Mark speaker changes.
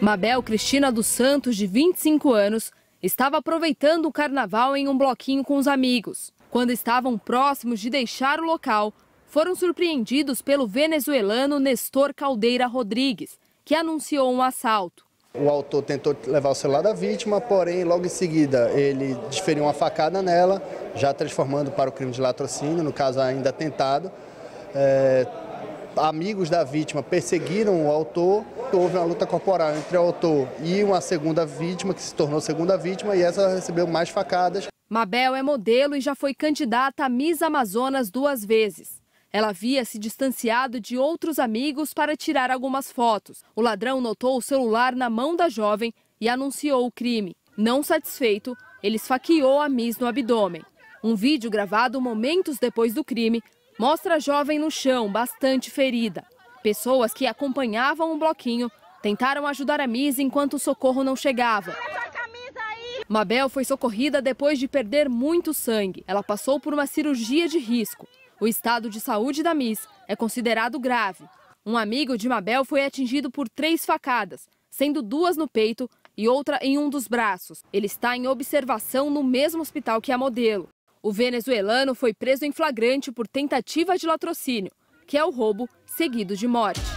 Speaker 1: Mabel Cristina dos Santos, de 25 anos, estava aproveitando o carnaval em um bloquinho com os amigos. Quando estavam próximos de deixar o local, foram surpreendidos pelo venezuelano Nestor Caldeira Rodrigues, que anunciou um assalto.
Speaker 2: O autor tentou levar o celular da vítima, porém, logo em seguida, ele desferiu uma facada nela, já transformando para o crime de latrocínio, no caso ainda tentado. É, amigos da vítima perseguiram o autor, houve uma luta corporal entre o autor e uma segunda vítima, que se tornou segunda vítima, e essa recebeu mais facadas.
Speaker 1: Mabel é modelo e já foi candidata a Miss Amazonas duas vezes. Ela havia se distanciado de outros amigos para tirar algumas fotos. O ladrão notou o celular na mão da jovem e anunciou o crime. Não satisfeito, ele esfaqueou a Miss no abdômen. Um vídeo gravado momentos depois do crime mostra a jovem no chão, bastante ferida. Pessoas que acompanhavam o bloquinho tentaram ajudar a Miss enquanto o socorro não chegava. Mabel foi socorrida depois de perder muito sangue. Ela passou por uma cirurgia de risco. O estado de saúde da Miss é considerado grave. Um amigo de Mabel foi atingido por três facadas, sendo duas no peito e outra em um dos braços. Ele está em observação no mesmo hospital que a modelo. O venezuelano foi preso em flagrante por tentativa de latrocínio, que é o roubo seguido de morte.